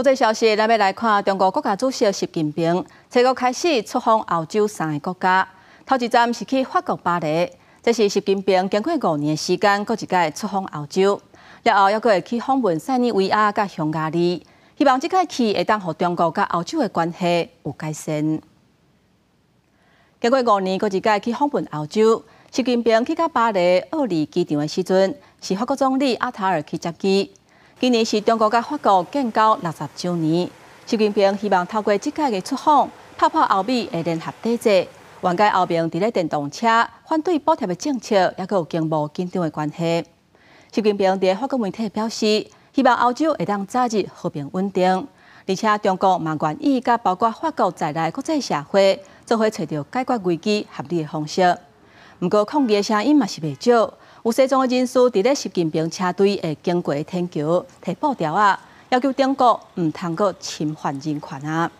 国际消息，咱要来看中国国家主席习近平，初个开始出访澳洲三个国家。头一站是去法国巴黎，这是习近平经过五年时间，搁一届出访澳洲，然后要搁会去访问塞尼、维亚甲匈牙利，希望即届去会当和中国甲澳洲的关系有改善。经过五年搁一届去访问澳洲，习近平去到巴黎奥利机场的时阵，是法国总理阿塔尔去接机。今年是中国甲法国建交六十周年。习近平希望透过即届嘅出访，拍拍后面会联合多制，缓解欧面伫咧电动车反对补贴嘅政策，也佫有经贸紧张嘅关系。习近平伫法国媒体表示，希望欧洲会当早日和平稳定，而且中国嘛愿意甲包括法国在内国际社会，做伙找到解决危机合理嘅方式。不过，抗议嘅声音嘛是未少。有西藏的人士伫了习近平车队诶经过天桥提布条啊，要求中国毋通搁侵犯人权啊。